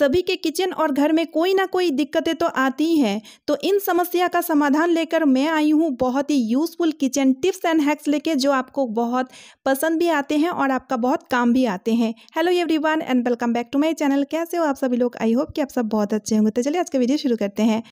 सभी के किचन और घर में कोई ना कोई दिक्कतें तो आती हैं तो इन समस्या का समाधान लेकर मैं आई हूँ बहुत ही useful kitchen tips and hacks लेके जो आपको बहुत पसंद भी आते हैं और आपका बहुत काम भी आते हैं hello everyone and welcome back to my channel कैसे हो आप सभी लोग आई होप कि आप सब बहुत अच्छे होंगे तो चलिए आज का वीडियो शुरू करते हैं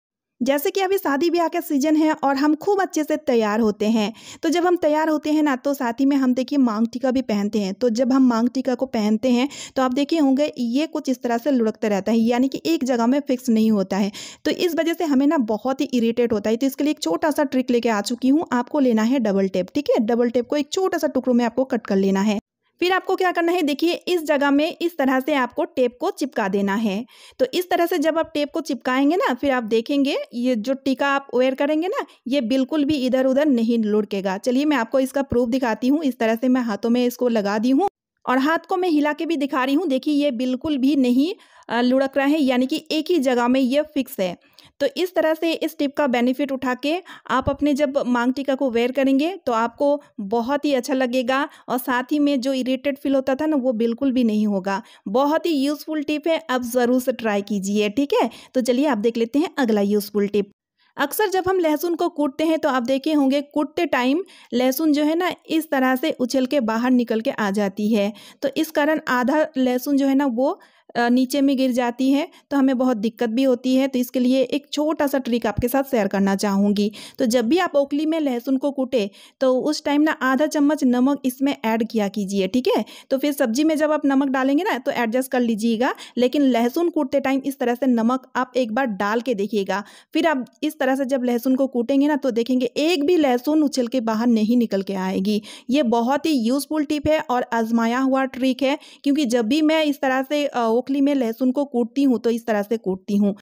जैसे कि अभी शादी ब्याह का सीज़न है और हम खूब अच्छे से तैयार होते हैं तो जब हम तैयार होते हैं ना तो साथ ही में हम देखिए मांग टीका भी पहनते हैं तो जब हम मांग टीका को पहनते हैं तो आप देखिए होंगे ये कुछ इस तरह से लुढ़कता रहता है यानी कि एक जगह में फिक्स नहीं होता है तो इस वजह से हमें ना बहुत ही इरीटेट होता है तो इसके लिए एक छोटा सा ट्रिक लेके आ चुकी हूँ आपको लेना है डबल टेप ठीक है डबल टेप को एक छोटा सा टुकड़ों में आपको कट कर लेना है फिर आपको क्या करना है देखिए इस जगह में इस तरह से आपको टेप को चिपका देना है तो इस तरह से जब आप टेप को चिपकाएंगे ना फिर आप देखेंगे ये जो टीका आप वेयर करेंगे ना ये बिल्कुल भी इधर उधर नहीं लुढ़केगा चलिए मैं आपको इसका प्रूफ दिखाती हूँ इस तरह से मैं हाथों में इसको लगा दी हूँ और हाथ को मैं हिला के भी दिखा रही हूँ देखिए ये बिल्कुल भी नहीं लुढ़क रहा है यानी कि एक ही जगह में ये फिक्स है तो इस तरह से इस टिप का बेनिफिट उठा के आप अपने जब मांग टीका को वेयर करेंगे तो आपको बहुत ही अच्छा लगेगा और साथ ही में जो इरिटेट फील होता था ना वो बिल्कुल भी नहीं होगा बहुत ही यूज़फुल टिप है आप ज़रूर से ट्राई कीजिए ठीक है तो चलिए आप देख लेते हैं अगला यूज़फुल टिप अक्सर जब हम लहसुन को कूटते हैं तो आप देखे होंगे कूटते टाइम लहसुन जो है ना इस तरह से उछल के बाहर निकल के आ जाती है तो इस कारण आधा लहसुन जो है ना वो नीचे में गिर जाती है तो हमें बहुत दिक्कत भी होती है तो इसके लिए एक छोटा सा ट्रिक आपके साथ शेयर करना चाहूँगी तो जब भी आप ओखली में लहसुन को कूटे तो उस टाइम ना आधा चम्मच नमक इसमें ऐड किया कीजिए ठीक है तो फिर सब्जी में जब आप नमक डालेंगे ना तो एडजस्ट कर लीजिएगा लेकिन लहसुन कूटते टाइम इस तरह से नमक आप एक बार डाल के देखिएगा फिर आप इस तरह से जब लहसुन को कूटेंगे ना तो देखेंगे एक भी लहसुन उछल के बाहर नहीं निकल के आएगी ये बहुत ही यूज़फुल टिप है और आजमाया हुआ ट्रिक है क्योंकि जब भी मैं इस तरह से ओखली में लहसुन को कूटती हूँ तो इस तरह से कूटती हूँ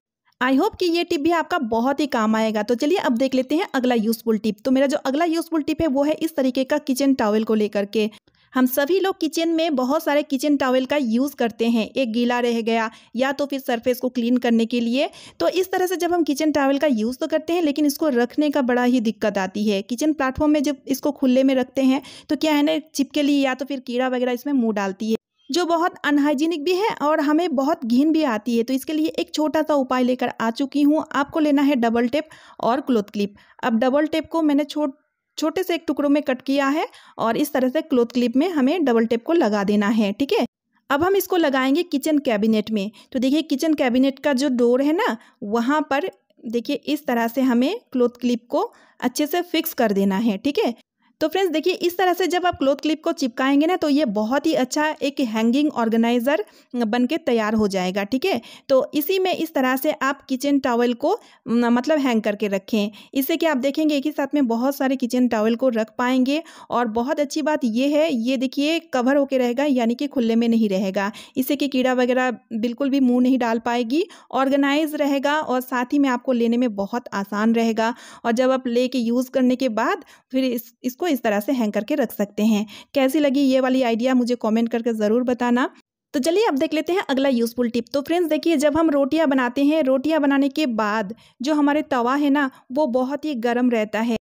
आई होप कि ये टिप भी आपका बहुत ही काम आएगा तो चलिए अब देख लेते हैं अगला यूजफुल टिप तो मेरा जो अगला यूजफुल टिप है वो है इस तरीके का किचन टॉवल को लेकर के हम सभी लोग किचन में बहुत सारे किचन टॉवल का यूज़ करते हैं एक गीला रह गया या तो फिर सरफेस को क्लीन करने के लिए तो इस तरह से जब हम किचन टॉवल का यूज़ तो करते हैं लेकिन इसको रखने का बड़ा ही दिक्कत आती है किचन प्लेटफॉर्म में जब इसको खुले में रखते हैं तो क्या है ना लिए या तो फिर कीड़ा वगैरह इसमें मुँह डालती है जो बहुत अनहाइजीनिक भी है और हमें बहुत घिन भी आती है तो इसके लिए एक छोटा सा उपाय लेकर आ चुकी हूँ आपको लेना है डबल टेप और क्लोथ क्लिप अब डबल टेप को मैंने छोट छोटे से एक टुकड़ों में कट किया है और इस तरह से क्लोथ क्लिप में हमें डबल टेप को लगा देना है ठीक है अब हम इसको लगाएंगे किचन कैबिनेट में तो देखिए किचन कैबिनेट का जो डोर है ना वहाँ पर देखिए इस तरह से हमें क्लोथ क्लिप को अच्छे से फिक्स कर देना है ठीक है तो फ्रेंड्स देखिए इस तरह से जब आप क्लोथ क्लिप को चिपकाएंगे ना तो ये बहुत ही अच्छा एक हैंगिंग ऑर्गेनाइज़र बन के तैयार हो जाएगा ठीक है तो इसी में इस तरह से आप किचन टावल को मतलब हैंग करके रखें इससे कि आप देखेंगे एक ही साथ में बहुत सारे किचन टावल को रख पाएंगे और बहुत अच्छी बात ये है ये देखिए कवर होके रहेगा यानी कि खुले में नहीं रहेगा इससे कि कीड़ा वगैरह बिल्कुल भी मुँह नहीं डाल पाएगी ऑर्गेनाइज रहेगा और साथ ही में आपको लेने में बहुत आसान रहेगा और जब आप ले यूज़ करने के बाद फिर इसको इस तरह से हैंग करके रख सकते हैं कैसी लगी ये वाली आइडिया मुझे कॉमेंट करके ज़रूर बताना तो चलिए अब देख लेते हैं अगला यूज़फुल टिप तो फ्रेंड्स देखिए जब हम रोटियां बनाते हैं रोटियां बनाने के बाद जो हमारे तवा है ना वो बहुत ही गर्म रहता है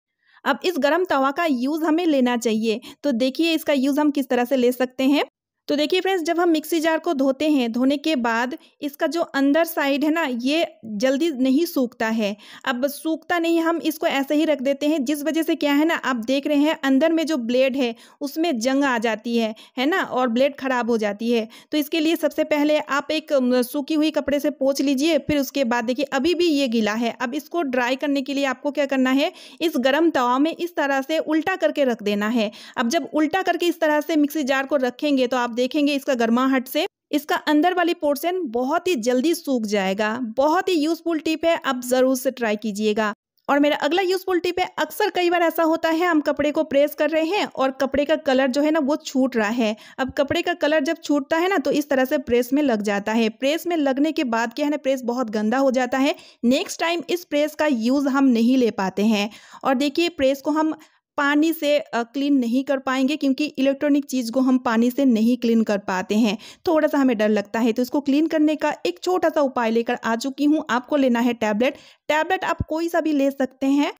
अब इस गर्म तवा का यूज़ हमें लेना चाहिए तो देखिए इसका यूज़ हम किस तरह से ले सकते हैं तो देखिए फ्रेंड्स जब हम मिक्सी जार को धोते हैं धोने के बाद इसका जो अंदर साइड है ना ये जल्दी नहीं सूखता है अब सूखता नहीं हम इसको ऐसे ही रख देते हैं जिस वजह से क्या है ना आप देख रहे हैं अंदर में जो ब्लेड है उसमें जंग आ जाती है है ना और ब्लेड ख़राब हो जाती है तो इसके लिए सबसे पहले आप एक सूखी हुई कपड़े से पोछ लीजिए फिर उसके बाद देखिए अभी भी ये गीला है अब इसको ड्राई करने के लिए आपको क्या करना है इस गर्म तवा में इस तरह से उल्टा करके रख देना है अब जब उल्टा करके इस तरह से मिक्सी जार को रखेंगे तो आप देखेंगे इसका गर्माहट से इसका अंदर वाली पोर्शन बहुत ही जल्दी सूख जाएगा बहुत ही यूजफुल टिप है आप ज़रूर से ट्राई कीजिएगा और मेरा अगला यूजफुल टिप है अक्सर कई बार ऐसा होता है हम कपड़े को प्रेस कर रहे हैं और कपड़े का कलर जो है ना वो छूट रहा है अब कपड़े का कलर जब छूटता है ना तो इस तरह से प्रेस में लग जाता है प्रेस में लगने के बाद क्या है ना प्रेस बहुत गंदा हो जाता है नेक्स्ट टाइम इस प्रेस का यूज़ हम नहीं ले पाते हैं और देखिए प्रेस को हम पानी से क्लीन नहीं कर पाएंगे क्योंकि इलेक्ट्रॉनिक चीज़ को हम पानी से नहीं क्लीन कर पाते हैं थोड़ा सा हमें डर लगता है तो इसको क्लीन करने का एक छोटा सा उपाय लेकर आ चुकी हूँ आपको लेना है टैबलेट टैबलेट आप कोई सा भी ले सकते हैं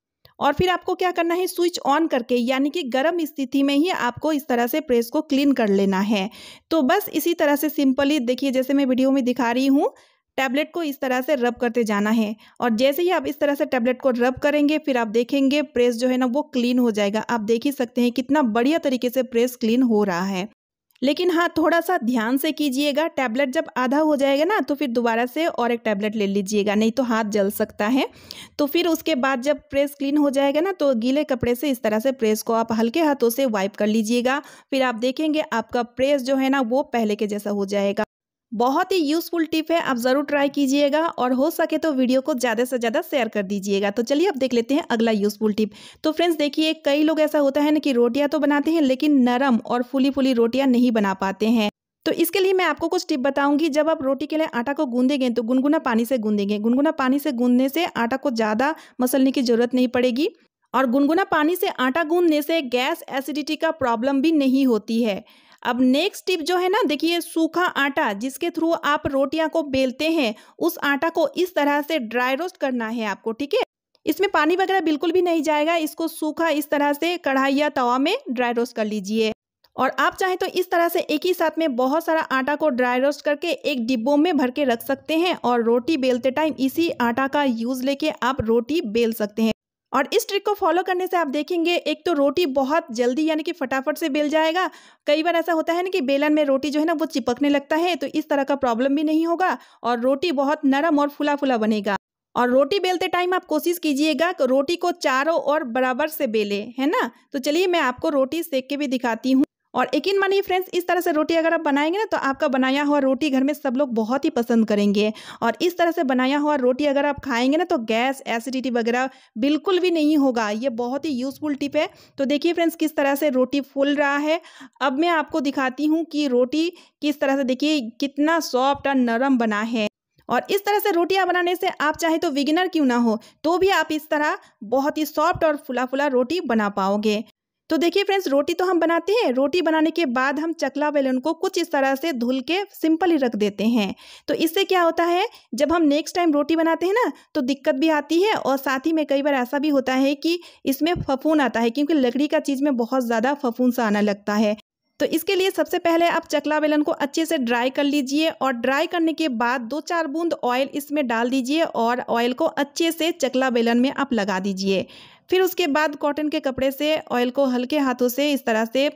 और फिर आपको क्या करना है स्विच ऑन करके यानी कि गर्म स्थिति में ही आपको इस तरह से प्रेस को क्लीन कर लेना है तो बस इसी तरह से सिंपली देखिए जैसे मैं वीडियो में दिखा रही हूँ टैबलेट को इस तरह से रब करते जाना है और जैसे ही आप इस तरह से टैबलेट को रब करेंगे फिर आप देखेंगे प्रेस जो है ना वो क्लीन हो जाएगा आप देख ही सकते हैं कितना बढ़िया तरीके से प्रेस क्लीन हो रहा है लेकिन हाँ थोड़ा सा ध्यान से कीजिएगा टैबलेट जब आधा हो जाएगा ना तो फिर दोबारा से और एक टैबलेट ले लीजिएगा नहीं तो हाथ जल सकता है तो फिर उसके बाद जब प्रेस क्लीन हो जाएगा ना तो गीले कपड़े से इस तरह से प्रेस को आप हल्के हाथों से वाइप कर लीजिएगा फिर आप देखेंगे आपका प्रेस जो है ना वो पहले के जैसा हो जाएगा बहुत ही यूज़फुल टिप है आप ज़रूर ट्राई कीजिएगा और हो सके तो वीडियो को ज़्यादा से ज़्यादा शेयर कर दीजिएगा तो चलिए अब देख लेते हैं अगला यूज़फुल टिप तो फ्रेंड्स देखिए कई लोग ऐसा होता है ना कि रोटियां तो बनाते हैं लेकिन नरम और फुली फुली रोटियां नहीं बना पाते हैं तो इसके लिए मैं आपको कुछ टिप बताऊंगी जब आप रोटी के लिए आटा को गूंदेंगे तो गुनगुना पानी से गूंदेंगे गुनगुना पानी से गूंदने से आटा को ज़्यादा मसलने की ज़रूरत नहीं पड़ेगी और गुनगुना पानी से आटा गूंदने से गैस एसिडिटी का प्रॉब्लम भी नहीं होती है अब नेक्स्ट टिप जो है ना देखिए सूखा आटा जिसके थ्रू आप रोटियां को बेलते हैं उस आटा को इस तरह से ड्राई रोस्ट करना है आपको ठीक है इसमें पानी वगैरह बिल्कुल भी नहीं जाएगा इसको सूखा इस तरह से कढ़ाई या तवा में ड्राई रोस्ट कर लीजिए और आप चाहें तो इस तरह से एक ही साथ में बहुत सारा आटा को ड्राई रोस्ट करके एक डिब्बों में भर के रख सकते हैं और रोटी बेलते टाइम इसी आटा का यूज़ लेके आप रोटी बेल सकते हैं और इस ट्रिक को फॉलो करने से आप देखेंगे एक तो रोटी बहुत जल्दी यानी कि फटाफट से बेल जाएगा कई बार ऐसा होता है ना कि बेलन में रोटी जो है ना वो चिपकने लगता है तो इस तरह का प्रॉब्लम भी नहीं होगा और रोटी बहुत नरम और फुला फुला बनेगा और रोटी बेलते टाइम आप कोशिश कीजिएगा कि रोटी को चारों ओर बराबर से बेले है ना तो चलिए मैं आपको रोटी सेक के भी दिखाती हूँ और यकीन मानिए फ्रेंड्स इस तरह से रोटी अगर आप बनाएंगे ना तो आपका बनाया हुआ रोटी घर में सब लोग बहुत ही पसंद करेंगे और इस तरह से बनाया हुआ रोटी अगर आप खाएंगे ना तो गैस एसिडिटी वगैरह बिल्कुल भी नहीं होगा ये बहुत ही यूज़फुल टिप है तो देखिए फ्रेंड्स किस तरह से रोटी फूल रहा है अब मैं आपको दिखाती हूँ कि रोटी किस तरह से देखिए कितना सॉफ्ट और नरम बना है और इस तरह से रोटियां बनाने से आप चाहे तो विगिनर क्यों ना हो तो भी आप इस तरह बहुत ही सॉफ्ट और फुला फुला रोटी बना पाओगे तो देखिए फ्रेंड्स रोटी तो हम बनाते हैं रोटी बनाने के बाद हम चकला बेलन को कुछ इस तरह से धुल के सिंपल ही रख देते हैं तो इससे क्या होता है जब हम नेक्स्ट टाइम रोटी बनाते हैं ना तो दिक्कत भी आती है और साथ ही में कई बार ऐसा भी होता है कि इसमें फफून आता है क्योंकि लकड़ी का चीज़ में बहुत ज़्यादा फफून सा आना लगता है तो इसके लिए सबसे पहले आप चकला बेलन को अच्छे से ड्राई कर लीजिए और ड्राई करने के बाद दो चार बूंद ऑयल इसमें डाल दीजिए और ऑयल को अच्छे से चकला बेलन में आप लगा दीजिए फिर उसके बाद कॉटन के कपड़े से ऑयल को हल्के हाथों से इस तरह से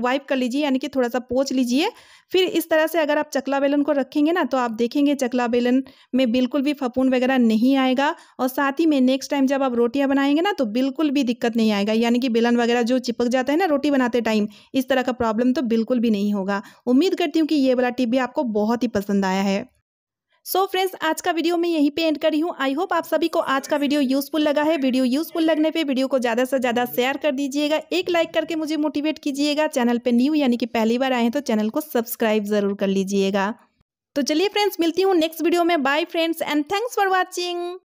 वाइप कर लीजिए यानी कि थोड़ा सा पोच लीजिए फिर इस तरह से अगर आप चकला बेलन को रखेंगे ना तो आप देखेंगे चकला बेलन में बिल्कुल भी फपून वगैरह नहीं आएगा और साथ ही में नेक्स्ट टाइम जब आप रोटियां बनाएंगे ना तो बिल्कुल भी दिक्कत नहीं आएगा यानी कि बेलन वगैरह जो चिपक जाता है ना रोटी बनाते टाइम इस तरह का प्रॉब्लम तो बिल्कुल भी नहीं होगा उम्मीद करती हूँ कि ये वाला टिप भी आपको बहुत ही पसंद आया है सो so फ्रेंड्स आज का वीडियो मैं यहीं पे एंड करी हूँ आई होप आप सभी को आज का वीडियो यूजफुल लगा है वीडियो यूजफुल लगने पे वीडियो को ज़्यादा से ज़्यादा शेयर कर दीजिएगा एक लाइक करके मुझे मोटिवेट कीजिएगा चैनल पे न्यू यानी कि पहली बार आए हैं तो चैनल को सब्सक्राइब ज़रूर कर लीजिएगा तो चलिए फ्रेंड्स मिलती हूँ नेक्स्ट वीडियो में bye friends and thanks for watching